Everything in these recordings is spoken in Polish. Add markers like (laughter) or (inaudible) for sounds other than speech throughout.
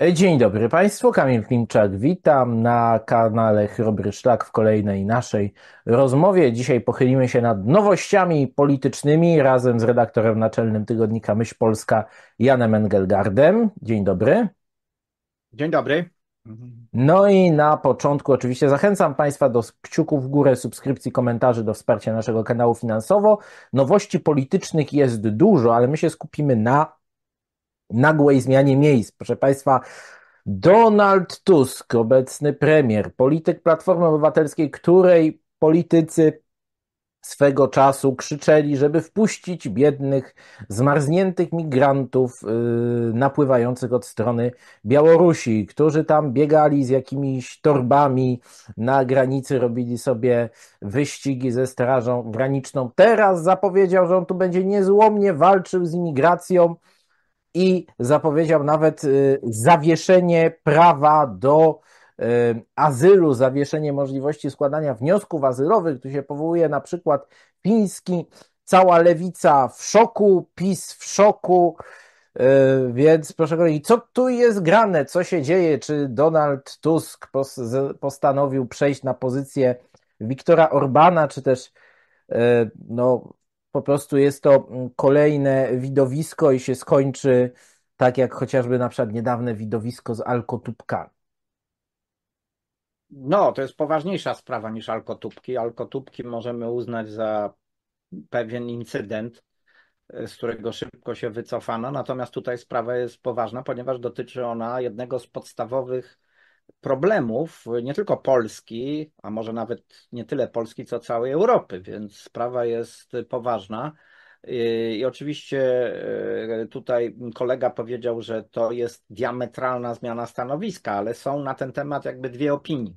E, dzień dobry Państwu, Kamil Klimczak, witam na kanale Chrobry Szlak w kolejnej naszej rozmowie. Dzisiaj pochylimy się nad nowościami politycznymi razem z redaktorem naczelnym tygodnika Myśl Polska Janem Engelgardem. Dzień dobry. Dzień dobry. No i na początku oczywiście zachęcam Państwa do kciuków w górę, subskrypcji, komentarzy, do wsparcia naszego kanału finansowo. Nowości politycznych jest dużo, ale my się skupimy na nagłej zmianie miejsc. Proszę Państwa, Donald Tusk, obecny premier, polityk Platformy Obywatelskiej, której politycy swego czasu krzyczeli, żeby wpuścić biednych, zmarzniętych migrantów yy, napływających od strony Białorusi, którzy tam biegali z jakimiś torbami na granicy, robili sobie wyścigi ze Strażą Graniczną. Teraz zapowiedział, że on tu będzie niezłomnie walczył z imigracją i zapowiedział nawet y, zawieszenie prawa do y, azylu, zawieszenie możliwości składania wniosków azylowych. Tu się powołuje na przykład Piński, cała lewica w szoku, PiS w szoku. Y, więc proszę powiedzieć, co tu jest grane, co się dzieje? Czy Donald Tusk postanowił przejść na pozycję Wiktora Orbana, czy też no, po prostu jest to mm, kolejne widowisko i się skończy tak jak chociażby na przykład niedawne widowisko z alkotubkami. No, to jest poważniejsza sprawa niż alkotubki. Alkotubki możemy uznać za pewien incydent, e, z którego szybko się wycofano. Natomiast tutaj sprawa jest poważna, ponieważ dotyczy ona jednego z podstawowych problemów nie tylko Polski, a może nawet nie tyle Polski, co całej Europy, więc sprawa jest poważna. I oczywiście e, tutaj kolega powiedział, że to jest diametralna zmiana stanowiska, ale są na ten temat jakby dwie opinie.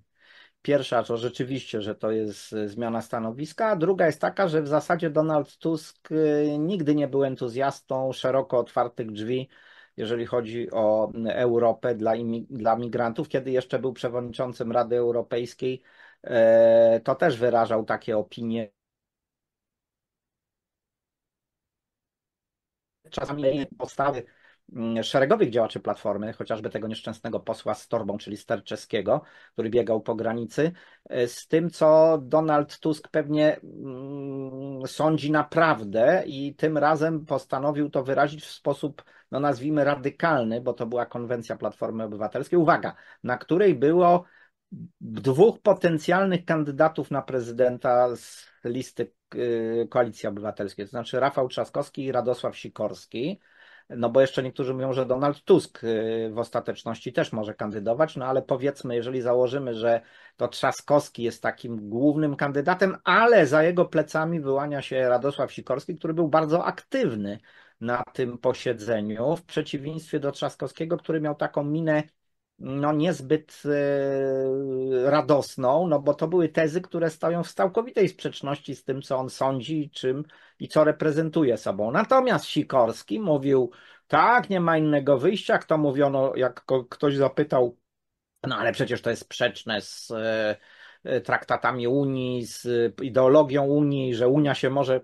Pierwsza to rzeczywiście, że to jest e, zmiana stanowiska, a druga jest taka, że w zasadzie Donald Tusk e, nigdy nie był entuzjastą szeroko otwartych drzwi jeżeli chodzi o Europę dla, dla migrantów, kiedy jeszcze był przewodniczącym Rady Europejskiej, e, to też wyrażał takie opinie. Czasami podstawy Mm, szeregowych działaczy Platformy, chociażby tego nieszczęsnego posła z torbą, czyli Sterczeskiego, który biegał po granicy, e, z tym, co Donald Tusk pewnie mm, sądzi naprawdę i tym razem postanowił to wyrazić w sposób, no nazwijmy radykalny, bo to była konwencja Platformy Obywatelskiej, uwaga, na której było dwóch potencjalnych kandydatów na prezydenta z listy y, Koalicji Obywatelskiej, to znaczy Rafał Trzaskowski i Radosław Sikorski no bo jeszcze niektórzy mówią, że Donald Tusk y, w ostateczności też może kandydować, no ale powiedzmy, jeżeli założymy, że to Trzaskowski jest takim głównym kandydatem, ale za jego plecami wyłania się Radosław Sikorski, który był bardzo aktywny na tym posiedzeniu, w przeciwieństwie do Trzaskowskiego, który miał taką minę no niezbyt e, radosną, no bo to były tezy, które stają w całkowitej sprzeczności z tym, co on sądzi czym i co reprezentuje sobą. Natomiast Sikorski mówił, tak, nie ma innego wyjścia, kto mówiono, jak ktoś zapytał, no ale przecież to jest sprzeczne z e, traktatami Unii, z ideologią Unii, że Unia się może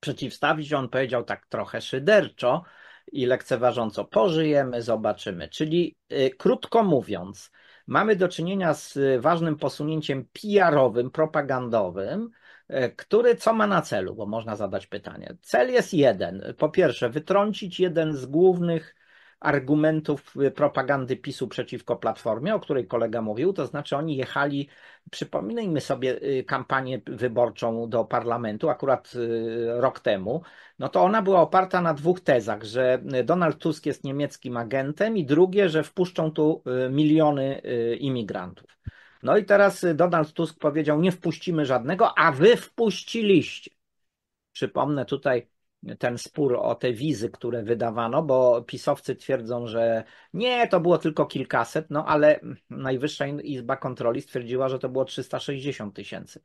przeciwstawić, on powiedział tak trochę szyderczo, i lekceważąco pożyjemy, zobaczymy. Czyli y, krótko mówiąc, mamy do czynienia z y, ważnym posunięciem PR-owym, propagandowym, y, który co ma na celu, bo można zadać pytanie. Cel jest jeden. Po pierwsze, wytrącić jeden z głównych argumentów y, propagandy PiSu przeciwko Platformie, o której kolega mówił, to znaczy oni jechali, przypominajmy sobie y, kampanię wyborczą do parlamentu akurat y, rok temu, no to ona była oparta na dwóch tezach, że Donald Tusk jest niemieckim agentem i drugie, że wpuszczą tu miliony imigrantów. No i teraz Donald Tusk powiedział, nie wpuścimy żadnego, a wy wpuściliście. Przypomnę tutaj ten spór o te wizy, które wydawano, bo pisowcy twierdzą, że nie, to było tylko kilkaset, no ale Najwyższa Izba Kontroli stwierdziła, że to było 360 tysięcy.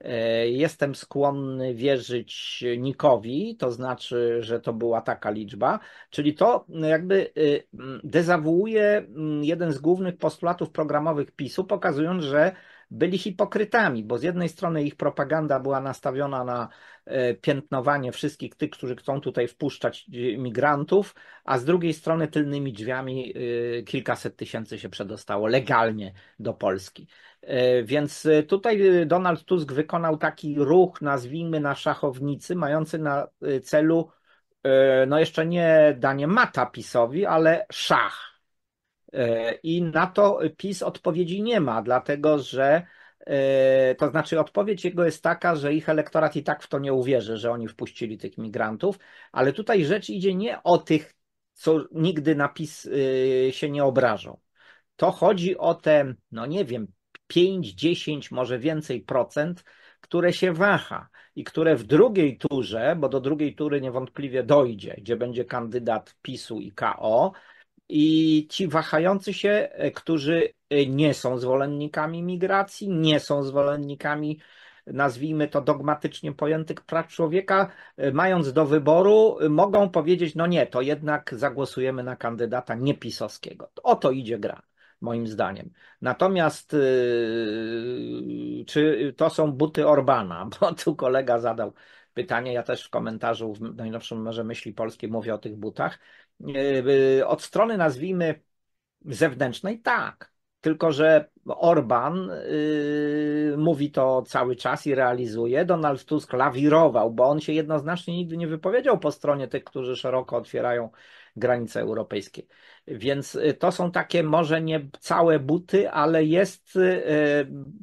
E, jestem skłonny wierzyć Nikowi, to znaczy, że to była taka liczba, czyli to jakby y, dezawuuje jeden z głównych postulatów programowych PiSu, pokazując, że byli hipokrytami, bo z jednej strony ich propaganda była nastawiona na e, piętnowanie wszystkich tych, którzy chcą tutaj wpuszczać e, migrantów, a z drugiej strony tylnymi drzwiami e, kilkaset tysięcy się przedostało legalnie do Polski. Więc tutaj Donald Tusk wykonał taki ruch, nazwijmy na szachownicy, mający na celu no jeszcze nie danie mata PiSowi, ale szach E, I na to PiS odpowiedzi nie ma, dlatego że e, to znaczy, odpowiedź jego jest taka, że ich elektorat i tak w to nie uwierzy, że oni wpuścili tych migrantów, ale tutaj rzecz idzie nie o tych, co nigdy na pis y, się nie obrażą. To chodzi o te, no nie wiem, 5, 10, może więcej procent, które się waha i które w drugiej turze, bo do drugiej tury niewątpliwie dojdzie, gdzie będzie kandydat PiSu i KO, i ci wahający się, e, którzy e, nie są zwolennikami migracji, nie są zwolennikami, nazwijmy to dogmatycznie pojętych praw człowieka, e, mając do wyboru, mogą powiedzieć: No nie, to jednak zagłosujemy na kandydata niepisowskiego. O to idzie gra. Moim zdaniem. Natomiast czy to są buty Orbana? (laughs) Bo tu kolega zadał pytanie, ja też w komentarzu w najnowszym numerze Myśli Polskiej mówię o tych butach. E, e, od strony nazwijmy zewnętrznej tak. Tylko, że Orban yy, mówi to cały czas i realizuje. Donald Tusk lawirował, bo on się jednoznacznie nigdy nie wypowiedział po stronie tych, którzy szeroko otwierają granice europejskie. Więc to są takie może nie całe buty, ale jest yy,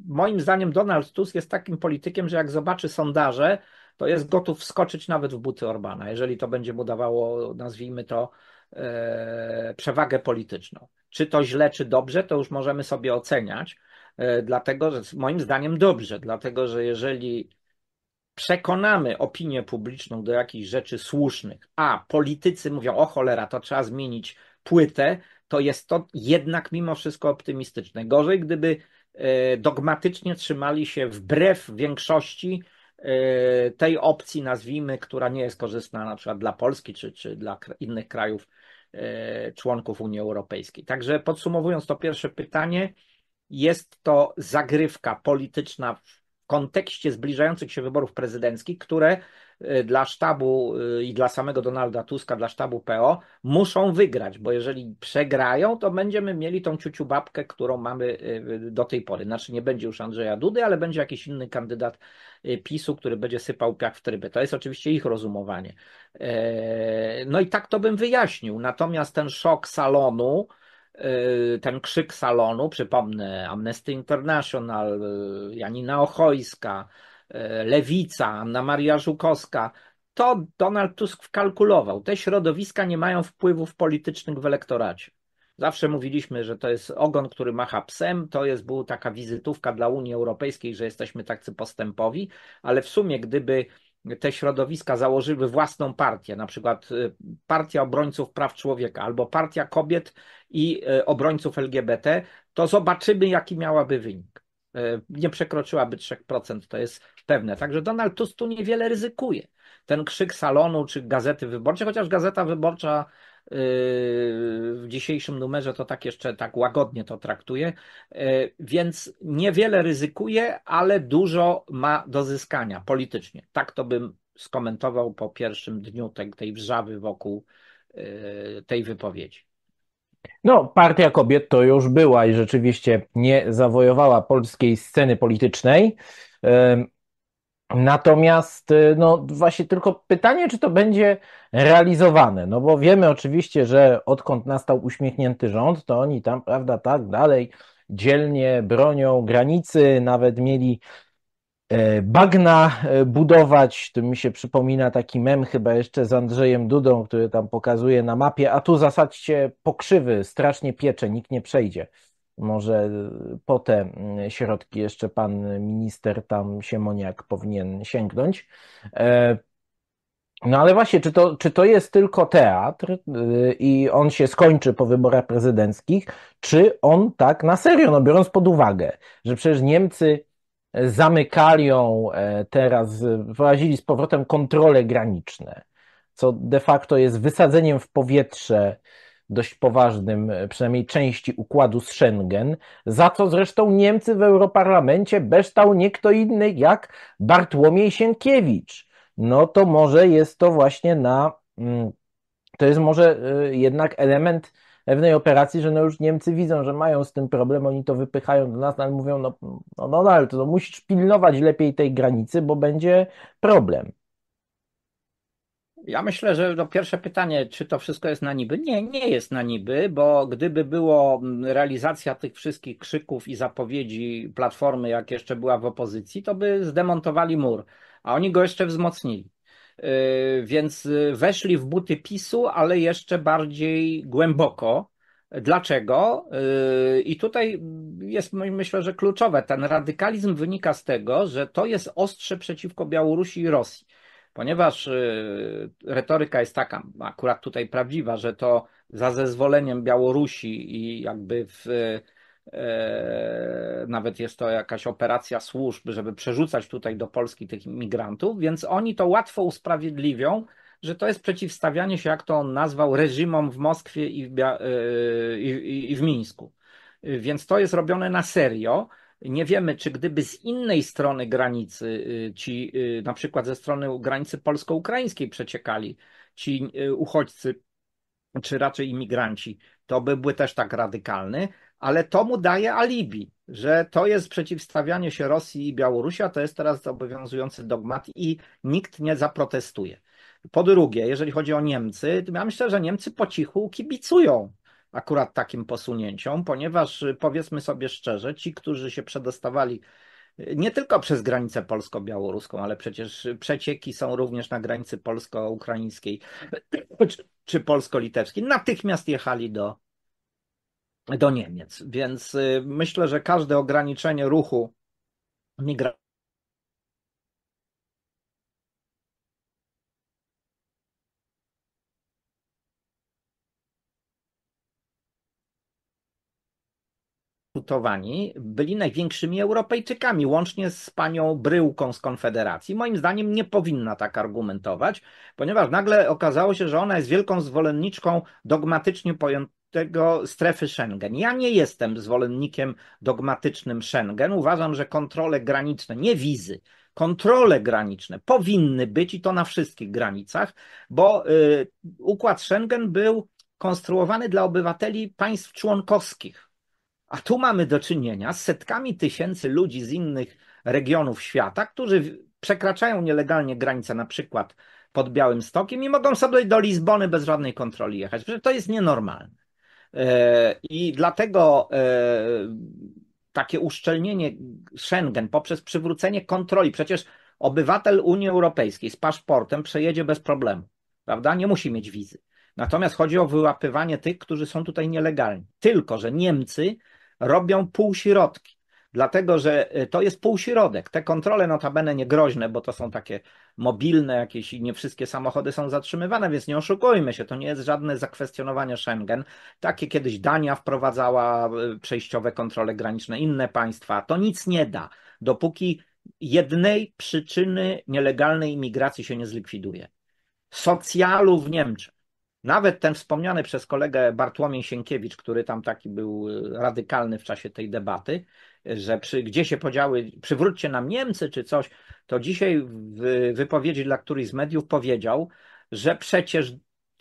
moim zdaniem Donald Tusk jest takim politykiem, że jak zobaczy sondaże, to jest gotów wskoczyć nawet w buty Orbana, jeżeli to będzie mu dawało, nazwijmy to, e, przewagę polityczną. Czy to źle, czy dobrze, to już możemy sobie oceniać, e, dlatego że moim zdaniem dobrze, dlatego że jeżeli przekonamy opinię publiczną do jakichś rzeczy słusznych, a politycy mówią, o cholera, to trzeba zmienić płytę, to jest to jednak mimo wszystko optymistyczne. Gorzej, gdyby e, dogmatycznie trzymali się wbrew większości Y, tej opcji, nazwijmy, która nie jest korzystna na przykład dla Polski czy, czy dla innych krajów y, członków Unii Europejskiej. Także podsumowując to pierwsze pytanie, jest to zagrywka polityczna w kontekście zbliżających się wyborów prezydenckich, które Y, dla sztabu y, i dla samego Donalda Tuska, dla sztabu PO, muszą wygrać, bo jeżeli przegrają, to będziemy mieli tą ciuciu babkę, którą mamy y, do tej pory. Znaczy nie będzie już Andrzeja Dudy, ale będzie jakiś inny kandydat PiSu, który będzie sypał piach w tryby. To jest oczywiście ich rozumowanie. E, no i tak to bym wyjaśnił. Natomiast ten szok salonu, ten krzyk salonu, przypomnę, Amnesty International, Janina Ochojska, E, Lewica, Anna Maria Żukowska, to Donald Tusk wkalkulował. Te środowiska nie mają wpływów politycznych w elektoracie. Zawsze mówiliśmy, że to jest ogon, który macha psem, to jest była taka wizytówka dla Unii Europejskiej, że jesteśmy tacy postępowi, ale w sumie gdyby te środowiska założyły własną partię, na przykład e, Partia Obrońców Praw Człowieka albo Partia Kobiet i e, Obrońców LGBT, to zobaczymy, jaki miałaby wynik. E, nie przekroczyłaby 3%, to jest pewne. Także Donald Tusk tu niewiele ryzykuje. Ten krzyk salonu czy gazety wyborczej, chociaż gazeta wyborcza y, w dzisiejszym numerze to tak jeszcze tak łagodnie to traktuje, e, więc niewiele ryzykuje, ale dużo ma do zyskania politycznie. Tak to bym skomentował po pierwszym dniu tej, tej wrzawy wokół y, tej wypowiedzi. No, partia kobiet to już była i rzeczywiście nie zawojowała polskiej sceny politycznej. Natomiast, y, no właśnie tylko pytanie, czy to będzie realizowane, no bo wiemy oczywiście, że odkąd nastał uśmiechnięty rząd, to oni tam, prawda, tak dalej dzielnie bronią granicy, nawet mieli E, bagna e, budować. To mi się przypomina taki mem chyba jeszcze z Andrzejem Dudą, który tam pokazuje na mapie, a tu zasadźcie pokrzywy, strasznie piecze, nikt nie przejdzie. Może e, po te środki jeszcze pan minister tam Siemoniak powinien sięgnąć. No ale właśnie, czy to, czy to jest tylko teatr i on się skończy po wyborach prezydenckich, czy on tak na serio, no biorąc pod uwagę, że przecież Niemcy zamykali ją e, teraz, e, wyrazili z powrotem kontrole graniczne, co de facto jest wysadzeniem w powietrze dość poważnym, e, przynajmniej części układu z Schengen, za co zresztą Niemcy w Europarlamencie beształ nie kto inny jak Bartłomiej Sienkiewicz. No to może jest to właśnie na, mm, to jest może jednak element pewnej operacji, że no już Niemcy widzą, że mają z tym problem, oni to wypychają do nas, no ale mówią, no, no, no, no ale to musisz pilnować lepiej tej granicy, bo będzie problem. Ja myślę, że to no, pierwsze pytanie, czy to wszystko jest na niby? Nie, nie jest na niby, bo gdyby było mm, realizacja tych wszystkich krzyków i zapowiedzi platformy, jak jeszcze była w opozycji, to by zdemontowali mur, a oni go jeszcze wzmocnili. Y, więc y, weszli w buty PiSu, ale jeszcze bardziej głęboko. Dlaczego? Y, I tutaj jest, myślę, że kluczowe. Ten radykalizm wynika z tego, że to jest ostrze przeciwko Białorusi i Rosji, ponieważ retoryka jest taka, akurat tutaj prawdziwa, że to za zezwoleniem Białorusi i jakby w E, nawet jest to jakaś operacja służb, żeby przerzucać tutaj do Polski tych migrantów, więc oni to łatwo usprawiedliwią, że to jest przeciwstawianie się, jak to on nazwał, reżimom w Moskwie i w, e, i, i w Mińsku. E, więc to jest robione na serio. Nie wiemy, czy gdyby z innej strony granicy ci, na przykład ze strony granicy polsko-ukraińskiej przeciekali ci uchodźcy czy raczej imigranci, to by był też tak radykalny, ale to mu daje alibi, że to jest przeciwstawianie się Rosji i Białorusi, a to jest teraz obowiązujący dogmat i nikt nie zaprotestuje. Po drugie, jeżeli chodzi o Niemcy, to ja myślę, że Niemcy po cichu kibicują akurat takim posunięciom, ponieważ powiedzmy sobie szczerze, ci, którzy się przedostawali nie tylko przez granicę polsko-białoruską, ale przecież przecieki są również na granicy polsko-ukraińskiej czy, czy polsko-litewskiej. Natychmiast jechali do, do Niemiec. Więc y, myślę, że każde ograniczenie ruchu migracyjnego, byli największymi Europejczykami, łącznie z panią Bryłką z Konfederacji. Moim zdaniem nie powinna tak argumentować, ponieważ nagle okazało się, że ona jest wielką zwolenniczką dogmatycznie pojętego strefy Schengen. Ja nie jestem zwolennikiem dogmatycznym Schengen. Uważam, że kontrole graniczne, nie wizy, kontrole graniczne powinny być i to na wszystkich granicach, bo y, układ Schengen był konstruowany dla obywateli państw członkowskich. A tu mamy do czynienia z setkami tysięcy ludzi z innych regionów świata, którzy przekraczają nielegalnie granice, na przykład pod Białym Stokiem i mogą sobie do Lizbony bez żadnej kontroli jechać. Przecież to jest nienormalne. E, I dlatego e, takie uszczelnienie Schengen poprzez przywrócenie kontroli. Przecież obywatel Unii Europejskiej z paszportem przejedzie bez problemu, prawda? Nie musi mieć wizy. Natomiast chodzi o wyłapywanie tych, którzy są tutaj nielegalni. Tylko, że Niemcy robią półśrodki. Dlatego, że y, to jest półśrodek. Te kontrole notabene groźne, bo to są takie mobilne jakieś i nie wszystkie samochody są zatrzymywane, więc nie oszukujmy się, to nie jest żadne zakwestionowanie Schengen. Takie kiedyś Dania wprowadzała y, przejściowe kontrole graniczne, inne państwa. To nic nie da, dopóki jednej przyczyny nielegalnej imigracji się nie zlikwiduje. Socjalu w Niemczech nawet ten wspomniany przez kolegę Bartłomiej Sienkiewicz, który tam taki był e, radykalny w czasie tej debaty, że przy, gdzie się podziały, przywróćcie nam Niemcy czy coś, to dzisiaj w wypowiedzi dla któryś z mediów powiedział, że przecież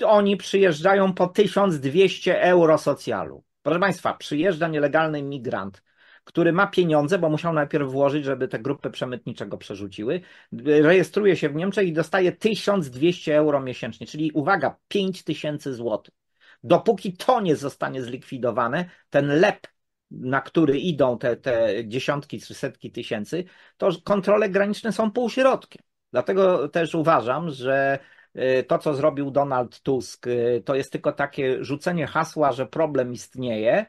oni przyjeżdżają po 1200 euro socjalu. Proszę Państwa, przyjeżdża nielegalny migrant który ma pieniądze, bo musiał najpierw włożyć, żeby te grupy przemytniczego przerzuciły, rejestruje się w Niemczech i dostaje 1200 euro miesięcznie, czyli uwaga, 5000 złotych. Dopóki to nie zostanie zlikwidowane, ten lep na który idą te, te dziesiątki czy setki tysięcy, to kontrole graniczne są półśrodkiem. Dlatego też uważam, że y, to, co zrobił Donald Tusk, y, to jest tylko takie rzucenie hasła, że problem istnieje,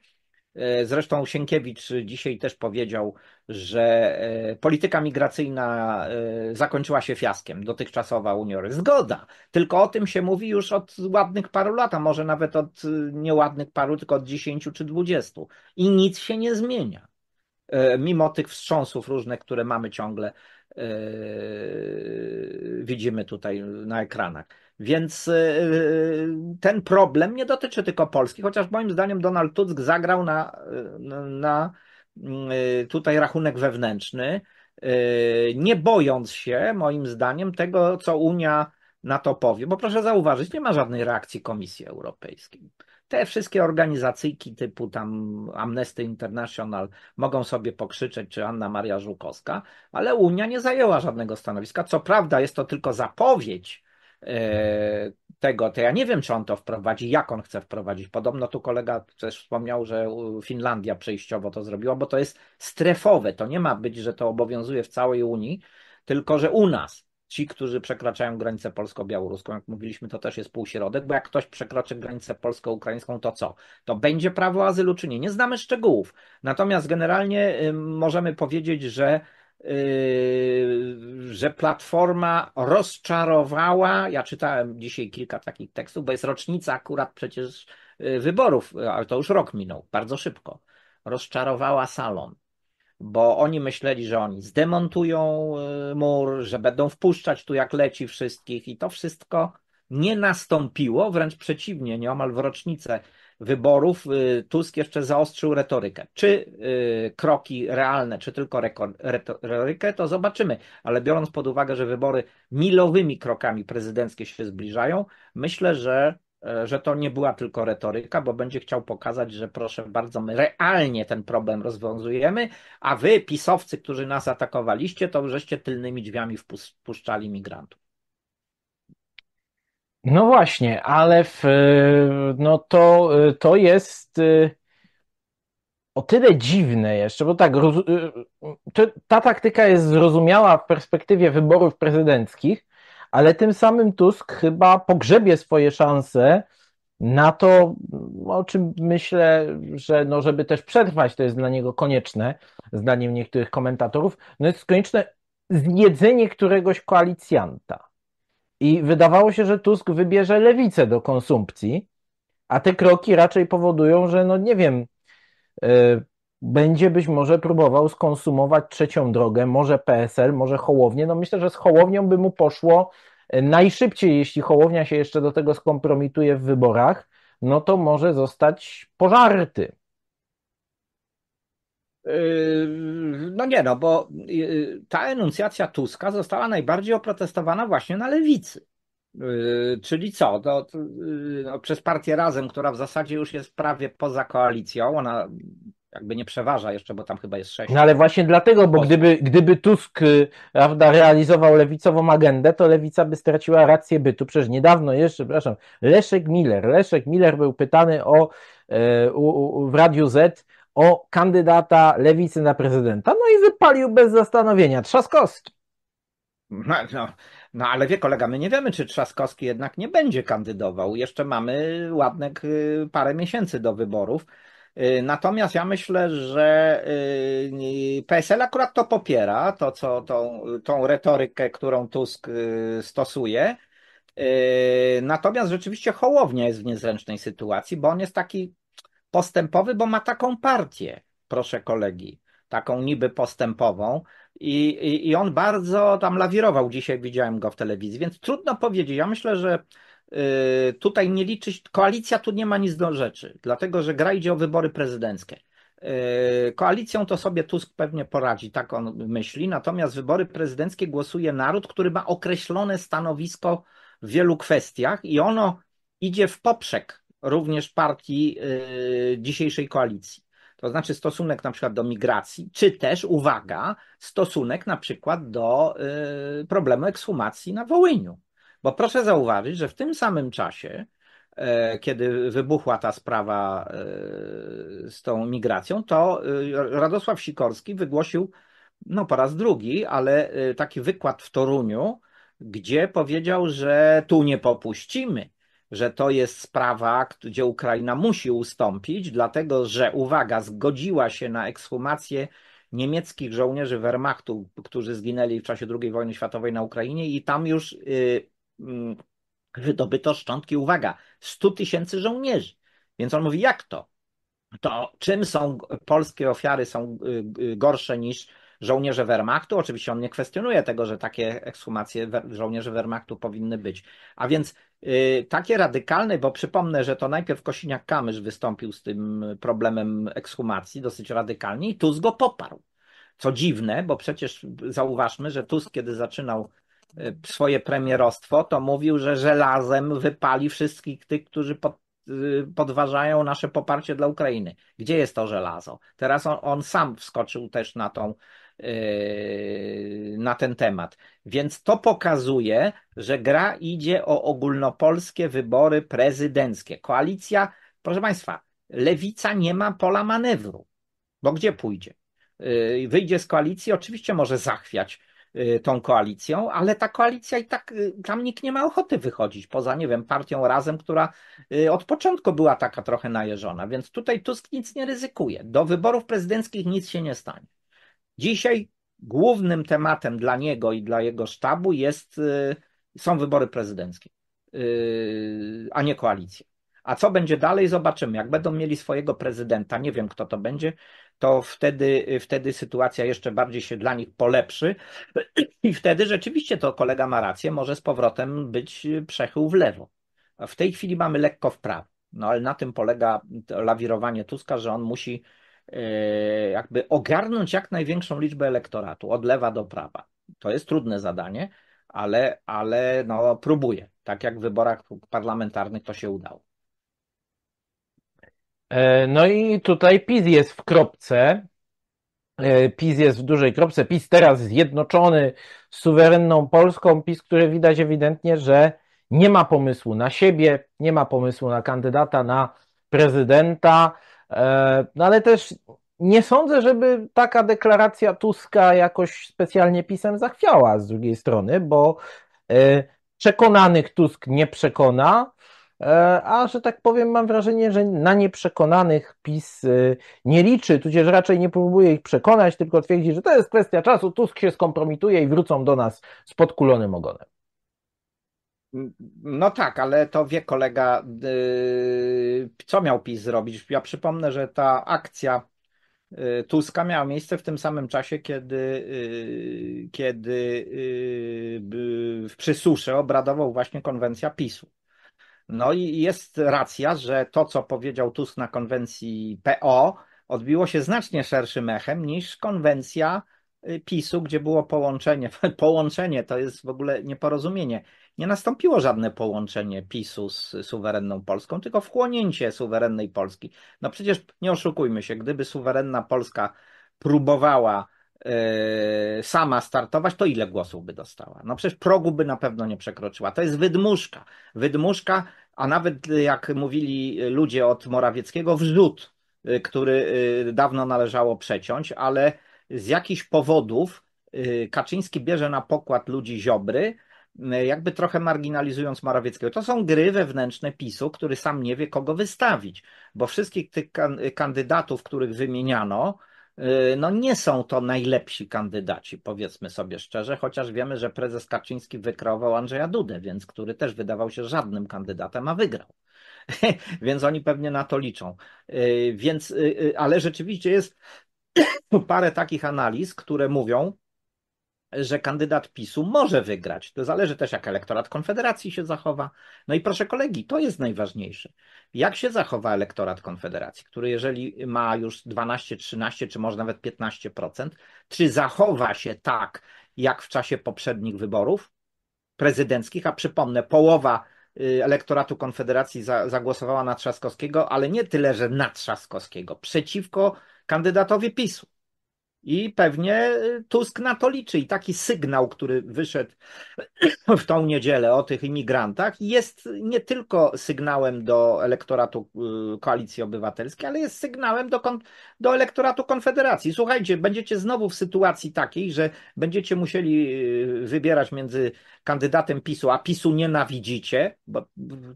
E, zresztą Sienkiewicz dzisiaj też powiedział, że e, polityka migracyjna e, zakończyła się fiaskiem, dotychczasowa Unia Europejska. Zgoda, tylko o tym się mówi już od ładnych paru lat, a może nawet od nieładnych paru, tylko od 10 czy 20. I nic się nie zmienia. Mimo tych wstrząsów różnych, które mamy ciągle widzimy tutaj na ekranach. Więc y, y, ten problem nie dotyczy tylko Polski, chociaż moim zdaniem Donald Tusk zagrał na, na y, tutaj rachunek wewnętrzny, nie bojąc się, moim zdaniem, tego, co Unia na to powie, bo proszę zauważyć, nie ma żadnej reakcji Komisji Europejskiej te wszystkie organizacyjki typu tam Amnesty International mogą sobie pokrzyczeć, czy Anna Maria Żółkowska, ale Unia nie zajęła żadnego stanowiska. Co prawda jest to tylko zapowiedź e, tego, to ja nie wiem, czy on to wprowadzi, jak on chce wprowadzić. Podobno tu kolega też wspomniał, że Finlandia przejściowo to zrobiła, bo to jest strefowe. To nie ma być, że to obowiązuje w całej Unii, tylko że u nas ci, którzy przekraczają granicę polsko-białoruską, jak mówiliśmy, to też jest półśrodek, bo jak ktoś przekroczy granicę polsko-ukraińską, to co? To będzie prawo azylu czy nie? Nie znamy szczegółów. Natomiast generalnie y, możemy powiedzieć, że Yy, że Platforma rozczarowała. Ja czytałem dzisiaj kilka takich tekstów, bo jest rocznica akurat przecież y, wyborów, y, ale to już rok minął, bardzo szybko. Rozczarowała salon bo oni myśleli, że oni zdemontują y, mur, że będą wpuszczać tu jak leci wszystkich i to wszystko nie nastąpiło, wręcz przeciwnie, nieomal w rocznicę wyborów y, Tusk jeszcze zaostrzył retorykę. Czy y, kroki realne, czy tylko retorykę, to zobaczymy, ale biorąc pod uwagę, że wybory milowymi krokami prezydenckie się zbliżają, myślę, że E, że to nie była tylko retoryka, bo będzie chciał pokazać, że proszę bardzo, my realnie ten problem rozwiązujemy, a wy, pisowcy, którzy nas atakowaliście, to żeście tylnymi drzwiami wpuszczali migrantów. No właśnie, ale w, e, no to, e, to jest o tyle dziwne jeszcze, bo tak, ta taktyka jest zrozumiała w perspektywie wyborów prezydenckich, ale tym samym Tusk chyba pogrzebie swoje szanse na to, o czym myślę, że no, żeby też przetrwać, to jest dla niego konieczne, zdaniem niektórych komentatorów, no jest konieczne zjedzenie któregoś koalicjanta. I wydawało się, że Tusk wybierze lewicę do konsumpcji, a te kroki raczej powodują, że no nie wiem, y, będzie być może próbował skonsumować trzecią drogę, może PSL, może Hołownię. No myślę, że z Hołownią by mu poszło e, najszybciej, jeśli Hołownia się jeszcze do tego skompromituje w wyborach, no to może zostać pożarty. Yy, no nie no, bo yy, ta enuncjacja Tuska została najbardziej oprotestowana właśnie na lewicy. Yy, czyli co? To, no, to, no, przez partię Razem, która w zasadzie już jest prawie poza koalicją, ona jakby nie przeważa jeszcze, bo tam chyba jest sześć. No ale właśnie dlatego, bo gdyby, gdyby Tusk y, prawda, realizował lewicową agendę, to lewica by straciła rację bytu. Przecież niedawno jeszcze, przepraszam, Leszek Miller. Leszek Miller był pytany o, e, u, u, w Radiu Z o kandydata lewicy na prezydenta. No i wypalił bez zastanowienia. Trzaskowski. No, no, no ale wie kolega, my nie wiemy, czy Trzaskowski jednak nie będzie kandydował. Jeszcze mamy ładne parę miesięcy do wyborów. Y, natomiast ja myślę, że y, PSL akurat to popiera, to co, tą, tą retorykę, którą Tusk y, stosuje. Natomiast rzeczywiście Hołownia jest w niezręcznej sytuacji, bo on jest taki postępowy, bo ma taką partię, proszę kolegi, taką niby postępową. I, i, I on bardzo tam lawirował dzisiaj, widziałem go w telewizji, więc trudno powiedzieć. Ja myślę, że Y, tutaj nie liczyć, koalicja tu nie ma nic do rzeczy, dlatego że gra idzie o wybory prezydenckie. Y, koalicją to sobie Tusk pewnie poradzi, tak on myśli, natomiast wybory prezydenckie głosuje naród, który ma określone stanowisko w wielu kwestiach i ono idzie w poprzek również partii y, dzisiejszej koalicji. To znaczy stosunek na przykład do migracji, czy też, uwaga, stosunek na przykład do problemu ekshumacji na Wołyniu. Bo proszę zauważyć, że w tym samym czasie, e, kiedy wybuchła ta sprawa e, z tą migracją, to e, Radosław Sikorski wygłosił no po raz drugi, ale taki wykład w Toruniu, gdzie powiedział, że tu nie popuścimy, że to jest sprawa, gdzie Ukraina musi ustąpić, dlatego że, uwaga, zgodziła się na ekshumację niemieckich żołnierzy Wehrmachtu, którzy zginęli w czasie II wojny światowej na Ukrainie i tam już Mm, wydobyto szczątki, uwaga, 100 tysięcy żołnierzy. Więc on mówi, jak to? To czym są polskie ofiary są y, y, gorsze niż żołnierze Wehrmachtu? Oczywiście on nie kwestionuje tego, że takie ekshumacje żołnierzy Wehrmachtu powinny być. A więc yy, takie radykalne, bo przypomnę, że to najpierw Kosiniak-Kamysz wystąpił z tym problemem ekshumacji dosyć radykalnie i Tusk go poparł. Co dziwne, bo przecież zauważmy, że Tusk, kiedy zaczynał Y, swoje premierostwo, to mówił, że żelazem wypali wszystkich tych, którzy pod, y, podważają nasze poparcie dla Ukrainy. Gdzie jest to żelazo? Teraz on, on sam wskoczył też na tą y, na ten temat. Więc to pokazuje, że gra idzie o ogólnopolskie wybory prezydenckie. Koalicja, proszę Państwa, lewica nie ma pola manewru, bo gdzie pójdzie? Wyjdzie z koalicji, oczywiście może zachwiać Y, tą koalicją, ale ta koalicja i tak tam y, nikt nie ma ochoty wychodzić, poza, nie wiem, partią Razem, która y, od początku była taka trochę najeżona, więc tutaj Tusk nic nie ryzykuje. Do wyborów prezydenckich nic się nie stanie. Dzisiaj głównym tematem dla niego i dla jego sztabu jest, są wybory prezydenckie, a nie koalicja. A co będzie dalej, zobaczymy. Jak będą mieli swojego prezydenta, nie wiem kto to będzie, to wtedy, wtedy sytuacja jeszcze bardziej się dla nich polepszy. (clears throat) I wtedy rzeczywiście to kolega ma rację, może z powrotem być y, przechył w lewo. W tej chwili mamy lekko w prawo. No ale na tym polega lawirowanie Tuska, że on musi y, jakby ogarnąć jak największą liczbę elektoratu od lewa do prawa. To jest trudne zadanie, ale, ale no, próbuje. Tak jak w wyborach parlamentarnych to się udało. E, no i tutaj PiS jest w kropce. E, PiS jest w dużej kropce. PiS teraz zjednoczony z suwerenną Polską. PiS, który widać ewidentnie, że nie ma pomysłu na siebie, nie ma pomysłu na kandydata, na prezydenta. E, no ale też nie sądzę, żeby taka deklaracja Tuska jakoś specjalnie pisem zachwiała z drugiej strony, bo przekonanych Tusk nie przekona. E, a że tak powiem, mam wrażenie, że na nieprzekonanych PiS y, nie liczy, tudzież raczej nie próbuje ich przekonać, tylko twierdzi, że to jest kwestia czasu, Tusk się skompromituje i wrócą do nas z podkulonym ogonem. No tak, ale to wie kolega, y, co miał PiS zrobić. Ja przypomnę, że ta akcja y, Tuska miała miejsce w tym samym czasie, kiedy, kiedy w Przysusze obradował właśnie konwencja PiSu. No i jest racja, że to, co powiedział Tusk na konwencji PO, odbiło się znacznie szerszym echem niż konwencja y, PiSu, gdzie było połączenie. (laughs) Połączenie to jest w ogóle nieporozumienie. Nie nastąpiło żadne połączenie PiSu z suwerenną Polską, tylko wchłonięcie suwerennej Polski. No przecież nie oszukujmy się, gdyby suwerenna Polska próbowała y, sama startować, to ile głosów by dostała? No przecież progu by na pewno nie przekroczyła. To jest wydmuszka. Wydmuszka a nawet y, jak mówili y, ludzie od Morawieckiego, wrzut, y, który dawno należało przeciąć, ale z jakichś powodów Kaczyński bierze na pokład ludzi Ziobry, jakby trochę marginalizując Morawieckiego. To są gry wewnętrzne PiSu, który sam nie wie, kogo wystawić, bo wszystkich tych kandydatów, których wymieniano, Y, no nie są to najlepsi kandydaci, powiedzmy sobie szczerze, chociaż wiemy, że prezes Kaczyński wykreował Andrzeja Dudę, więc który też wydawał się żadnym kandydatem, a wygrał. (laughs) więc oni pewnie na to liczą. Y, więc, y, ale rzeczywiście jest (clears throat) parę takich analiz, które mówią, że kandydat PiSu może wygrać. To zależy też, jak elektorat Konfederacji się zachowa. No i proszę kolegi, to jest najważniejsze. Jak się zachowa elektorat Konfederacji, który jeżeli ma już 12, 13 czy może nawet 15%, czy zachowa się tak, jak w czasie poprzednich wyborów prezydenckich, a przypomnę, połowa y, elektoratu Konfederacji zagłosowała na Trzaskowskiego, ale nie tyle, że na Trzaskowskiego, przeciwko kandydatowi PiSu. I pewnie y, Tusk na to liczy. I taki sygnał, który wyszedł (clears throat) w tą niedzielę o tych imigrantach, jest nie tylko sygnałem do elektoratu y, Koalicji Obywatelskiej, ale jest sygnałem do, do elektoratu Konfederacji. Słuchajcie, będziecie znowu w sytuacji takiej, że będziecie musieli y, wybierać między kandydatem PiSu, a PiSu nienawidzicie, bo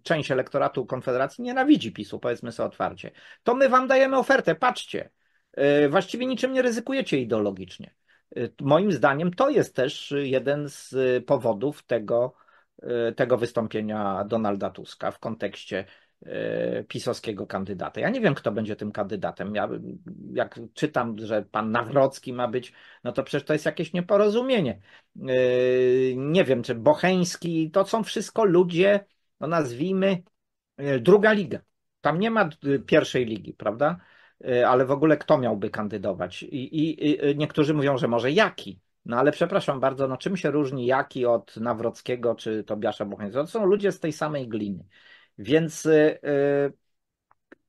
część elektoratu Konfederacji nienawidzi PiSu, powiedzmy sobie otwarcie. To my wam dajemy ofertę, patrzcie. E, właściwie niczym nie ryzykujecie ideologicznie. E, moim zdaniem to jest też jeden z e, powodów tego, tego wystąpienia Donalda Tuska w kontekście pisowskiego kandydata. Ja nie wiem, kto będzie tym kandydatem. Ja, jak czytam, że pan Nawrocki ma być, no to przecież to jest jakieś nieporozumienie. Nie wiem, czy Bocheński, to są wszystko ludzie, no nazwijmy, druga liga. Tam nie ma pierwszej ligi, prawda? Y, ale w ogóle kto miałby kandydować? I, i, i y, niektórzy mówią, że może jaki. No ale przepraszam bardzo, no czym się różni jaki od Nawrockiego czy Tobiasza Bocheńskiego? To są ludzie z tej samej gliny. Więc yy,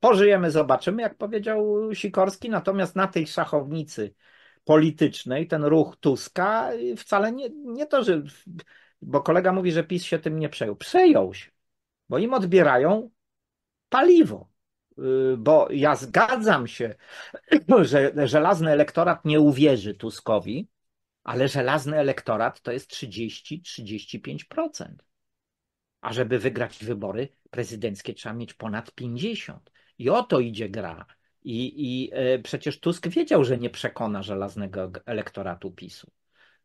pożyjemy, zobaczymy, jak powiedział Sikorski, natomiast na tej szachownicy politycznej ten ruch Tuska wcale nie, nie to, że... Bo kolega mówi, że PiS się tym nie przejął. Przejął się, bo im odbierają paliwo. Y, bo ja zgadzam się, (clears throat) że żelazny elektorat nie uwierzy Tuskowi, ale żelazny elektorat to jest 30-35%. A żeby wygrać wybory prezydenckie, trzeba mieć ponad 50%. I o to idzie gra. I, i y, przecież Tusk wiedział, że nie przekona żelaznego elektoratu PiSu.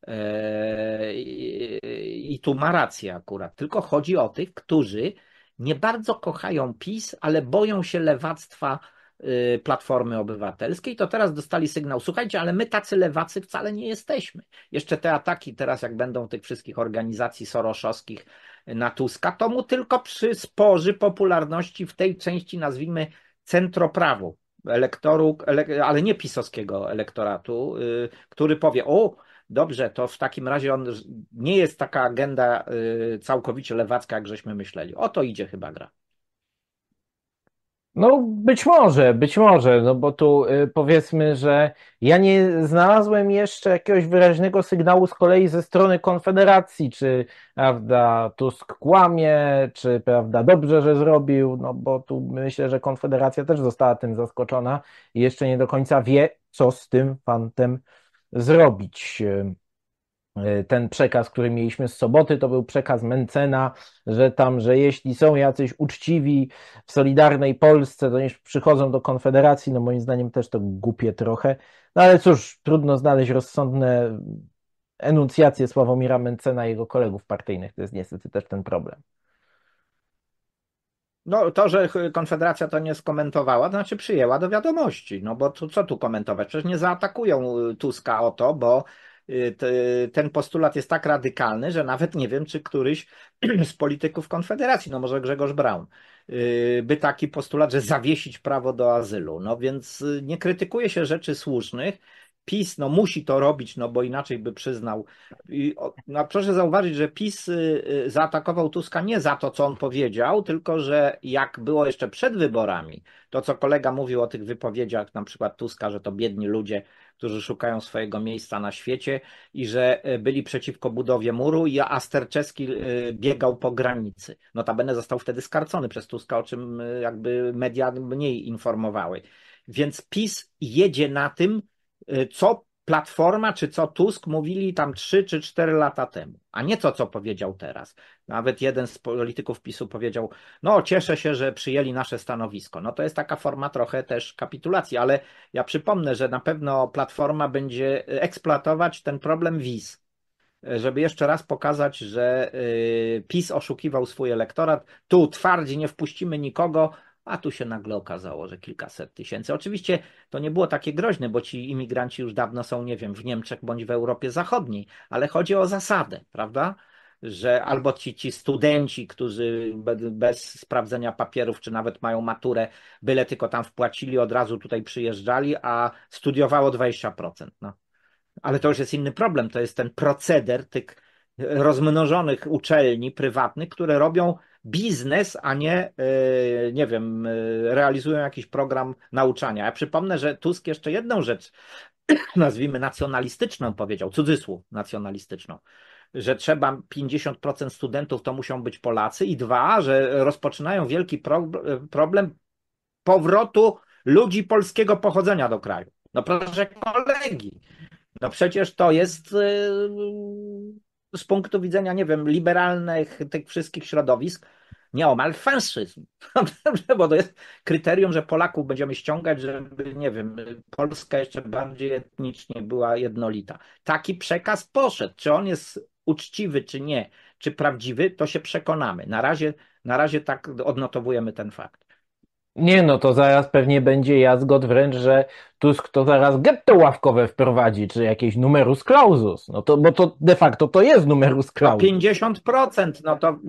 E, I, I tu ma rację akurat. Tylko chodzi o tych, którzy nie bardzo kochają PiS, ale boją się lewactwa y, Platformy Obywatelskiej, to teraz dostali sygnał, słuchajcie, ale my tacy lewacy wcale nie jesteśmy. Jeszcze te ataki teraz, jak będą tych wszystkich organizacji soroszowskich y, na Tuska, to mu tylko przysporzy popularności w tej części, nazwijmy, centroprawu elektoru, ale nie pisowskiego elektoratu, y, który powie, o, Dobrze, to w takim razie on nie jest taka agenda y, całkowicie lewacka, jak żeśmy myśleli. O to idzie chyba gra. No, być może, być może, no bo tu y, powiedzmy, że ja nie znalazłem jeszcze jakiegoś wyraźnego sygnału z kolei ze strony Konfederacji, czy prawda, Tusk kłamie, czy prawda, dobrze, że zrobił, no bo tu myślę, że Konfederacja też została tym zaskoczona i jeszcze nie do końca wie, co z tym fantem zrobić. E, e, ten przekaz, który mieliśmy z soboty, to był przekaz Mencena, że tam, że jeśli są jacyś uczciwi w Solidarnej Polsce, to niech przychodzą do Konfederacji, no moim zdaniem też to głupie trochę. No ale cóż, trudno znaleźć rozsądne enuncjacje Sławomira Mencena i jego kolegów partyjnych, to jest niestety też ten problem. No to, że Konfederacja to nie skomentowała, to znaczy przyjęła do wiadomości, no bo co tu komentować? Przecież nie zaatakują y, Tuska o to, bo y, ten postulat jest tak radykalny, że nawet nie wiem, czy któryś (clears throat) z polityków Konfederacji, no może Grzegorz Braun, y, by taki postulat, że zawiesić prawo do azylu. No więc nie krytykuje się rzeczy słusznych, PiS no, musi to robić, no bo inaczej by przyznał. I, no, proszę zauważyć, że PiS y, y, zaatakował Tuska nie za to, co on powiedział, tylko że jak było jeszcze przed wyborami, to co kolega mówił o tych wypowiedziach, na przykład Tuska, że to biedni ludzie, którzy szukają swojego miejsca na świecie i że y, byli przeciwko budowie muru i Asterczewski biegał po granicy. Notabene został wtedy skarcony przez Tuska, o czym jakby media mniej informowały. Więc PiS jedzie na tym, Y, co Platforma czy co Tusk mówili tam 3 czy 4 lata temu, a nie to, co powiedział teraz. Nawet jeden z polityków PiSu powiedział: No, cieszę się, że przyjęli nasze stanowisko. No to jest taka forma trochę też kapitulacji, ale ja przypomnę, że na pewno Platforma będzie y, eksploatować ten problem wiz y, żeby jeszcze raz pokazać, że PiS oszukiwał swój elektorat. Tu twardzi, nie wpuścimy nikogo, a tu się nagle okazało, że kilkaset tysięcy. Oczywiście to nie było takie groźne, bo ci imigranci już dawno są, nie wiem, w Niemczech bądź w Europie Zachodniej, ale chodzi o zasadę, prawda? Że albo ci, ci studenci, którzy bez sprawdzenia papierów, czy nawet mają maturę, byle tylko tam wpłacili, od razu tutaj przyjeżdżali, a studiowało 20%. No. Ale to już jest inny problem, to jest ten proceder tych rozmnożonych uczelni prywatnych, które robią biznes, a nie, e, nie wiem, e, realizują jakiś program nauczania. Ja przypomnę, że Tusk jeszcze jedną rzecz, (clears throat) nazwijmy nacjonalistyczną, powiedział, cudzysłów nacjonalistyczną że trzeba 50% studentów to muszą być Polacy i dwa, że rozpoczynają wielki pro, e, problem powrotu ludzi polskiego pochodzenia do kraju. No proszę kolegi, no przecież to jest z punktu widzenia, nie wiem, liberalnych tych wszystkich środowisk, nieomal faszyzm, (laughs) bo to jest kryterium, że Polaków będziemy ściągać, żeby, nie wiem, Polska jeszcze bardziej etnicznie była jednolita. Taki przekaz poszedł. Czy on jest uczciwy, czy nie, czy prawdziwy, to się przekonamy. Na razie, na razie tak odnotowujemy ten fakt. Nie no, to zaraz pewnie będzie jazgot wręcz, że Tusk to zaraz getto ławkowe wprowadzi, czy jakieś numerus clausus. No to, bo to de facto to jest numerus clausus. 50%, no to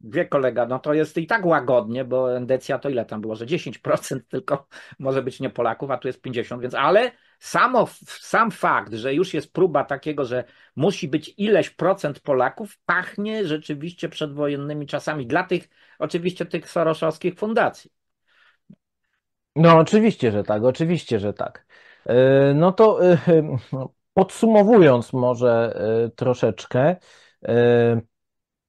wie kolega, no to jest i tak łagodnie, bo endecja to ile tam było, że 10% (laughs) tylko może być nie Polaków, a tu jest 50, więc ale samo, sam fakt, że już jest próba takiego, że musi być ileś procent Polaków, pachnie rzeczywiście przedwojennymi czasami dla tych, oczywiście tych soroszowskich fundacji. No, oczywiście, że tak, oczywiście, że tak. E, no to e, (laughs) no, podsumowując, może e, troszeczkę,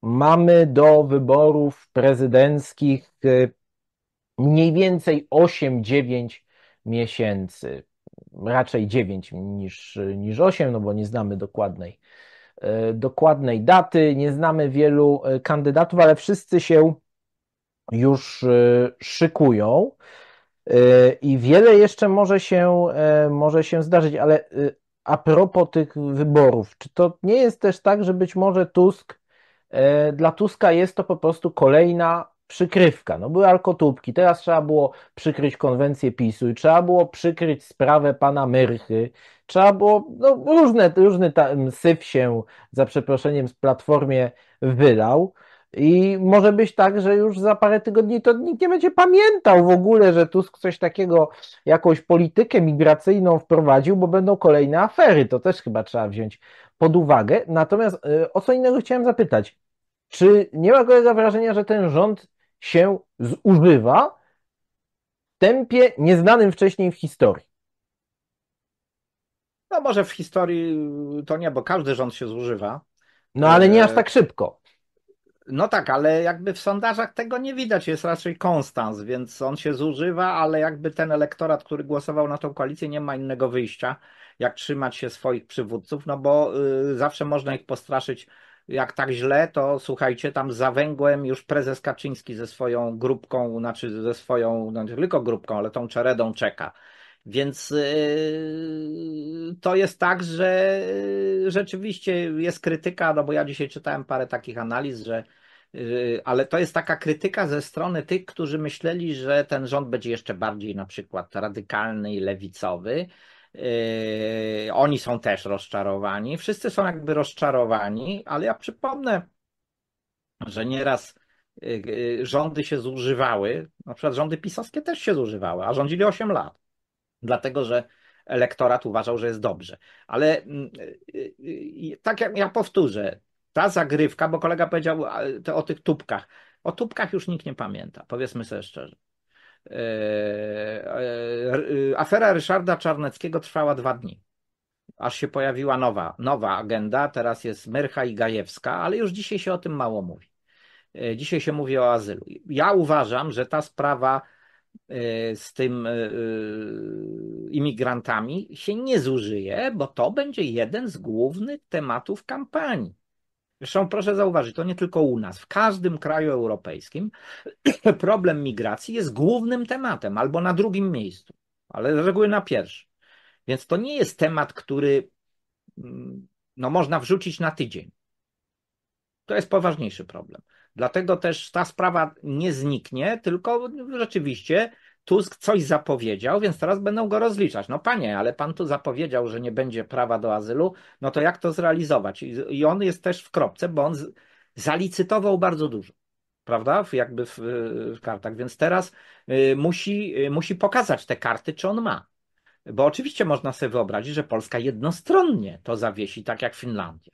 mamy do wyborów prezydenckich mniej więcej 8-9 miesięcy. Raczej 9 niż, niż 8, no bo nie znamy dokładnej, dokładnej daty, nie znamy wielu kandydatów, ale wszyscy się już szykują. E, I wiele jeszcze może się, e, może się zdarzyć, ale e, a propos tych wyborów, czy to nie jest też tak, że być może Tusk, dla Tuska jest to po prostu kolejna przykrywka. No były alkotubki, teraz trzeba było przykryć konwencję PiSu trzeba było przykryć sprawę pana Myrchy, trzeba było, no różne, różny syf się, za przeproszeniem, z Platformie wylał. I może być tak, że już za parę tygodni to nikt nie będzie pamiętał w ogóle, że Tusk coś takiego, jakąś politykę migracyjną wprowadził, bo będą kolejne afery. To też chyba trzeba wziąć pod uwagę. Natomiast y, o co innego chciałem zapytać. Czy nie ma kolega wrażenia, że ten rząd się zużywa w tempie nieznanym wcześniej w historii? No może w historii to nie, bo każdy rząd się zużywa. No ale nie e, aż tak szybko. No tak, ale jakby w sondażach tego nie widać, jest raczej konstans, więc on się zużywa, ale jakby ten elektorat, który głosował na tą koalicję, nie ma innego wyjścia, jak trzymać się swoich przywódców, no bo y, zawsze można ich postraszyć, jak tak źle, to słuchajcie, tam za węgłem już prezes Kaczyński ze swoją grupką, znaczy ze swoją, no nie tylko grupką, ale tą czeredą czeka. Więc y, to jest tak, że y, rzeczywiście jest krytyka, no bo ja dzisiaj czytałem parę takich analiz, że Yy, ale to jest taka krytyka ze strony tych, którzy myśleli, że ten rząd będzie jeszcze bardziej na przykład radykalny i lewicowy. Yy, oni są też rozczarowani. Wszyscy są jakby rozczarowani, ale ja przypomnę, że nieraz yy, rządy się zużywały, na przykład rządy pisowskie też się zużywały, a rządzili 8 lat, dlatego że elektorat uważał, że jest dobrze. Ale mm, tak jak ja powtórzę, ta zagrywka, bo kolega powiedział o tych tubkach. O tubkach już nikt nie pamięta, powiedzmy sobie szczerze. Eee, e, y, afera Ryszarda Czarneckiego trwała dwa dni, aż się pojawiła nowa, nowa agenda. Teraz jest Myrcha i Gajewska, ale już dzisiaj się o tym mało mówi. Eee, dzisiaj się mówi o azylu. Ja uważam, że ta sprawa eee, z tym e, e, imigrantami się nie zużyje, bo to będzie jeden z głównych tematów kampanii. Zresztą proszę zauważyć, to nie tylko u nas. W każdym kraju europejskim (clears throat) problem migracji jest głównym tematem albo na drugim miejscu, ale z reguły na pierwszym. Więc to nie jest temat, który mm, no, można wrzucić na tydzień. To jest poważniejszy problem. Dlatego też ta sprawa nie zniknie, tylko rzeczywiście Tusk coś zapowiedział, więc teraz będą go rozliczać. No panie, ale pan tu zapowiedział, że nie będzie prawa do azylu, no to jak to zrealizować? I on jest też w kropce, bo on zalicytował bardzo dużo prawda? Jakby w, w, kartach. Więc teraz y, musi, y, musi pokazać te karty, czy on ma. Bo oczywiście można sobie wyobrazić, że Polska jednostronnie to zawiesi, tak jak Finlandia.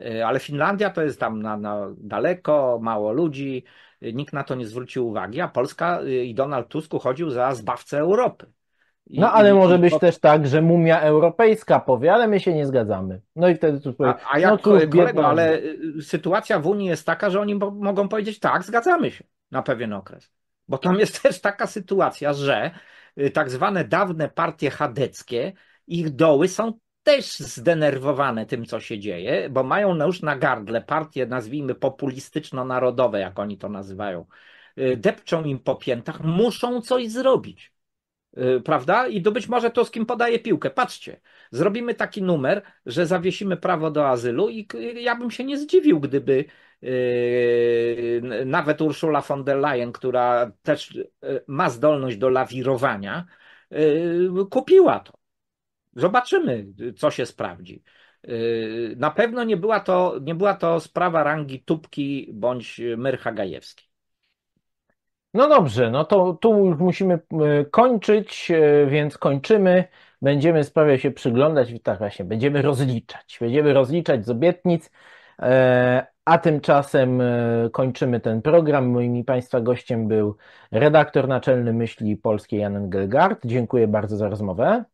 Y, ale Finlandia to jest tam na, na daleko, mało ludzi, nikt na to nie zwrócił uwagi, a Polska i Donald Tusk uchodził za zbawcę Europy. I, no ale i, może i być to... też tak, że mumia europejska powie, ale my się nie zgadzamy. No i wtedy tu powie, A, a jak no cóż, kolego, ale y, sytuacja w Unii jest taka, że oni mogą powiedzieć tak, zgadzamy się na pewien okres. Bo tam jest (laughs) też taka sytuacja, że y, tak zwane dawne partie chadeckie, ich doły są też zdenerwowane tym, co się dzieje, bo mają już na gardle partie, nazwijmy populistyczno-narodowe, jak oni to nazywają. Y, depczą im po piętach, muszą coś zrobić. Y, prawda? I to być może to, z kim podaje piłkę. Patrzcie, zrobimy taki numer, że zawiesimy prawo do azylu, i ja bym się nie zdziwił, gdyby y, nawet Ursula von der Leyen, która też ma zdolność do lawirowania, kupiła to Zobaczymy, co się sprawdzi. Y, na pewno nie była to, nie była to sprawa rangi Tubki bądź Myrcha Gajewski. No dobrze, no to tu już musimy y, kończyć, y, więc kończymy. Będziemy sprawie się przyglądać i tak właśnie, będziemy rozliczać. Będziemy rozliczać z obietnic, e, a tymczasem kończymy ten program. Moim Państwa gościem był redaktor naczelny Myśli Polskiej Jan Engelgard. Dziękuję bardzo za rozmowę.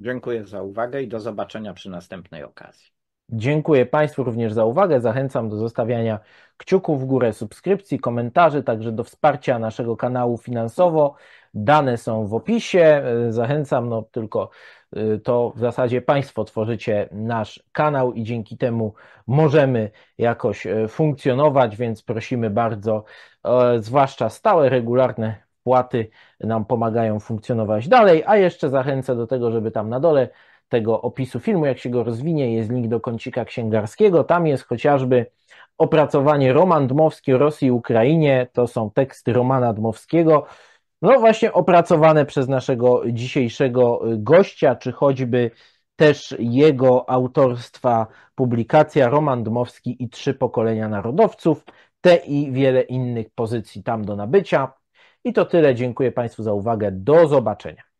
Dziękuję za uwagę i do zobaczenia przy następnej okazji. Dziękuję Państwu również za uwagę. Zachęcam do zostawiania kciuków w górę, subskrypcji, komentarzy, także do wsparcia naszego kanału finansowo. Dane są w opisie. Zachęcam, no tylko y, to w zasadzie Państwo tworzycie nasz kanał i dzięki temu możemy jakoś e, funkcjonować, więc prosimy bardzo, e, zwłaszcza stałe, regularne wpłaty nam pomagają funkcjonować dalej, a jeszcze zachęcę do tego, żeby tam na dole tego opisu filmu, jak się go rozwinie, jest link do kącika księgarskiego. Tam jest chociażby opracowanie Roman Dmowski o Rosji i Ukrainie. To są teksty Romana Dmowskiego. No właśnie opracowane przez naszego dzisiejszego gościa, czy choćby też jego autorstwa publikacja Roman Dmowski i trzy pokolenia narodowców. Te i wiele innych pozycji tam do nabycia. I to tyle. Dziękuję Państwu za uwagę. Do zobaczenia.